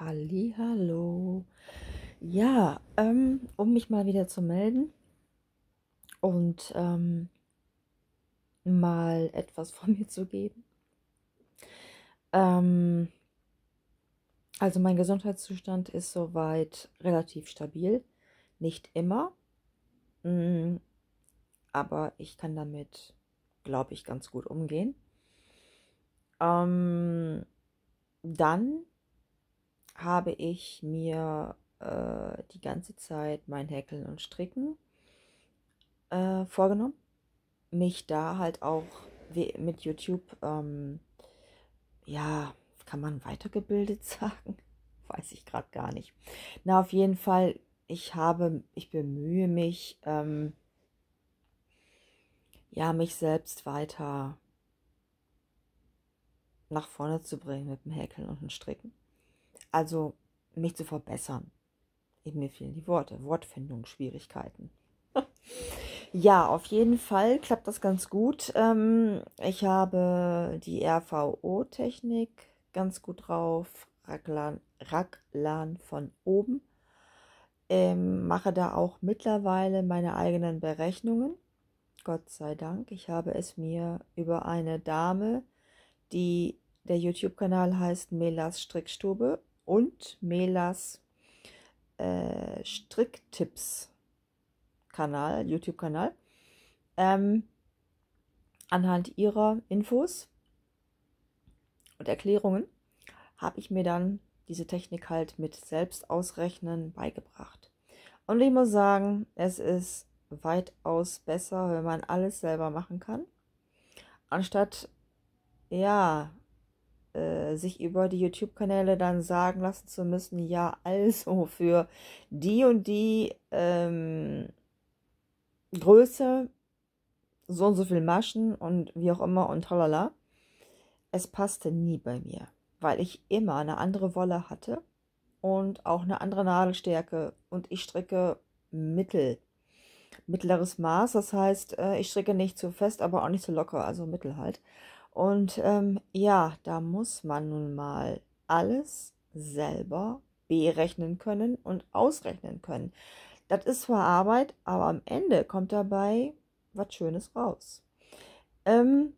Hallo. Ja, ähm, um mich mal wieder zu melden und ähm, mal etwas von mir zu geben. Ähm, also mein Gesundheitszustand ist soweit relativ stabil. Nicht immer, mh, mm, aber ich kann damit, glaube ich, ganz gut umgehen. Ähm, dann habe ich mir äh, die ganze Zeit mein Häkeln und Stricken äh, vorgenommen. Mich da halt auch mit YouTube, ähm, ja, kann man weitergebildet sagen? Weiß ich gerade gar nicht. Na, auf jeden Fall, ich habe, ich bemühe mich, ähm, ja, mich selbst weiter nach vorne zu bringen mit dem Häkeln und dem Stricken. Also mich zu verbessern. Eben mir fehlen die Worte, Wortfindungsschwierigkeiten. ja, auf jeden Fall klappt das ganz gut. Ähm, ich habe die RVO-Technik ganz gut drauf, Raglan, Raglan von oben. Ähm, mache da auch mittlerweile meine eigenen Berechnungen. Gott sei Dank. Ich habe es mir über eine Dame, die der YouTube-Kanal heißt Melas Strickstube, und Melas äh, Stricktipps-Kanal, YouTube-Kanal, ähm, anhand ihrer Infos und Erklärungen habe ich mir dann diese Technik halt mit Selbstausrechnen beigebracht. Und ich muss sagen, es ist weitaus besser, wenn man alles selber machen kann, anstatt ja, äh, sich über die YouTube-Kanäle dann sagen lassen zu müssen, ja, also für die und die ähm, Größe so und so viel Maschen und wie auch immer und tralala. Es passte nie bei mir, weil ich immer eine andere Wolle hatte und auch eine andere Nadelstärke und ich stricke mittel. Mittleres Maß, das heißt, äh, ich stricke nicht zu fest, aber auch nicht zu locker, also mittel halt. Und ähm, ja, da muss man nun mal alles selber berechnen können und ausrechnen können. Das ist zwar Arbeit, aber am Ende kommt dabei was Schönes raus. Ähm,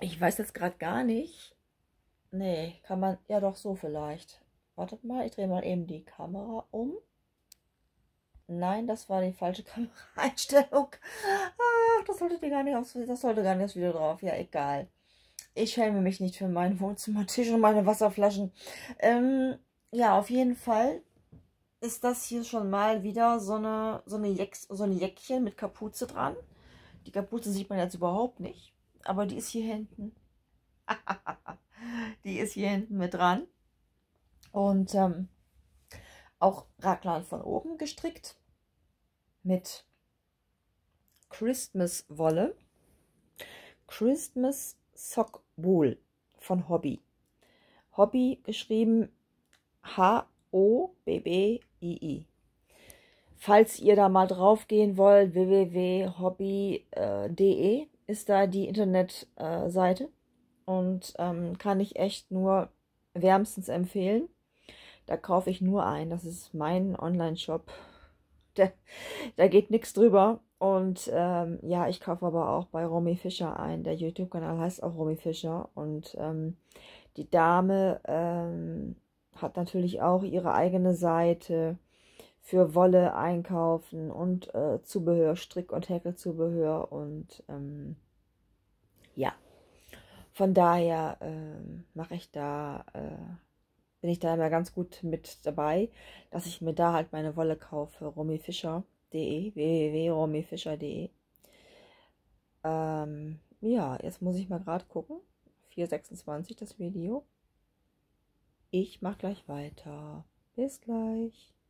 ich weiß jetzt gerade gar nicht. Nee, kann man ja doch so vielleicht. Wartet mal, ich drehe mal eben die Kamera um. Nein, das war die falsche Kameraeinstellung. Ach, das sollte gar nicht aufs, das sollte gar nicht das Video drauf. Ja, egal. Ich schäme mich nicht für meinen Wohnzimmertisch und meine Wasserflaschen. Ähm, ja, auf jeden Fall ist das hier schon mal wieder so eine, so eine, Jäck, so eine Jäckchen mit Kapuze dran. Die Kapuze sieht man jetzt überhaupt nicht, aber die ist hier hinten. die ist hier hinten mit dran. Und ähm, auch Raglan von oben gestrickt mit Christmas Wolle. Christmas Sock Wool von Hobby. Hobby geschrieben H-O-B-B-I-I. Falls ihr da mal drauf gehen wollt, www.hobby.de ist da die Internetseite und ähm, kann ich echt nur wärmstens empfehlen. Da kaufe ich nur ein. Das ist mein Online-Shop da, da geht nichts drüber. Und ähm, ja, ich kaufe aber auch bei Romy Fischer ein. Der YouTube-Kanal heißt auch Romy Fischer. Und ähm, die Dame ähm, hat natürlich auch ihre eigene Seite für Wolle einkaufen und äh, Zubehör, Strick- und Häkelzubehör. Und ähm, ja, von daher ähm, mache ich da. Äh, bin ich da immer ganz gut mit dabei, dass ich mir da halt meine Wolle kaufe. romifischer.de, www.romifischer.de. Ähm, ja, jetzt muss ich mal gerade gucken. 4,26 das Video. Ich mache gleich weiter. Bis gleich.